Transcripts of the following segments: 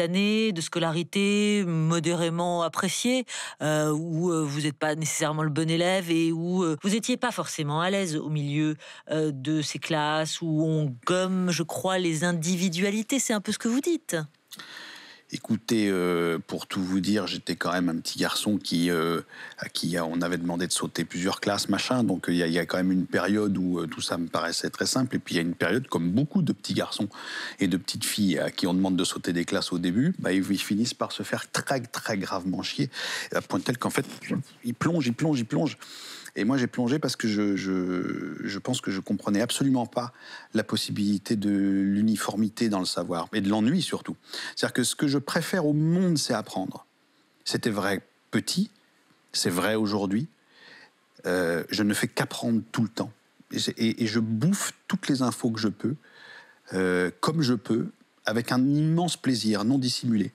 années de scolarité modérément appréciées, euh, où euh, vous n'êtes pas nécessairement le bon élève et où euh, vous n'étiez pas forcément à l'aise au milieu de ces classes où on gomme, je crois, les individualités. C'est un peu ce que vous dites. Écoutez, euh, pour tout vous dire, j'étais quand même un petit garçon qui, euh, à qui euh, on avait demandé de sauter plusieurs classes, machin. Donc il y, a quand même une période où tout ça me paraissait très simple. Et puis il y a une période, comme beaucoup de petits garçons et de petites filles à qui on demande de sauter des classes au début, bah, ils, ils finissent par se faire très, très gravement chier. À point tel qu'en fait, ils plongent, ils plongent, ils plongent. Et moi, j'ai plongé parce que je, pense que je comprenais absolument pas la possibilité de l'uniformité dans le savoir et de l'ennui surtout. C'est-à-dire que ce que je préfère au monde, c'est apprendre. C'était vrai petit, c'est vrai aujourd'hui. Euh, je ne fais qu'apprendre tout le temps. Et, je bouffe toutes les infos que je peux, euh, comme je peux, avec un immense plaisir non dissimulé.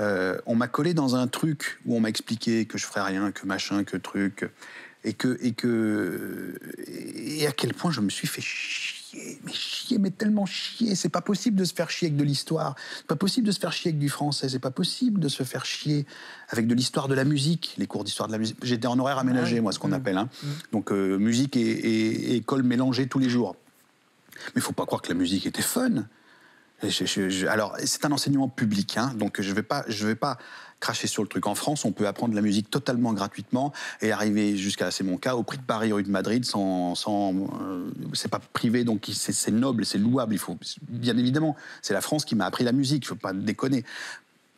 Euh, on m'a collé dans un truc où on m'a expliqué que je ferais rien, que machin, que truc, et à quel point je me suis fait chier, mais chier, mais tellement chier. C'est pas possible de se faire chier avec de l'histoire. C'est pas possible de se faire chier avec du français. C'est pas possible de se faire chier avec de l'histoire de la musique. Les cours d'histoire de la musique. J'étais en horaire aménagé, moi, ce qu'on mmh. appelle. Hein. Mmh. Donc euh, musique et, et école mélangée tous les jours. Mais faut pas croire que la musique était fun alors, c'est un enseignement public, hein, donc je ne vais pas, vais pas cracher sur le truc. En France, on peut apprendre la musique totalement gratuitement et arriver jusqu'à, c'est mon cas, au prix de Paris, rue de Madrid, sans, sans euh, c'est pas privé, donc c'est noble, c'est louable. Il faut, bien évidemment, c'est la France qui m'a appris la musique. Il ne faut pas déconner.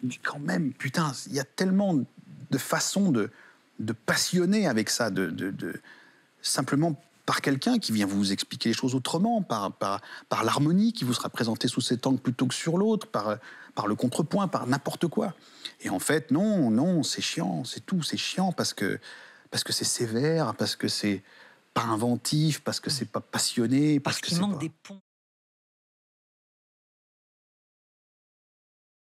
Mais quand même, putain, il y a tellement de façons de, de passionner avec ça, de, de, de simplement par quelqu'un qui vient vous expliquer les choses autrement, par, par, l'harmonie qui vous sera présentée sous cet angle plutôt que sur l'autre, par, par le contrepoint, par n'importe quoi. Et en fait, non, non, c'est chiant, c'est tout, c'est chiant parce que parce que c'est sévère, parce que c'est pas inventif, parce que mm. c'est pas passionné, parce, que qu'il des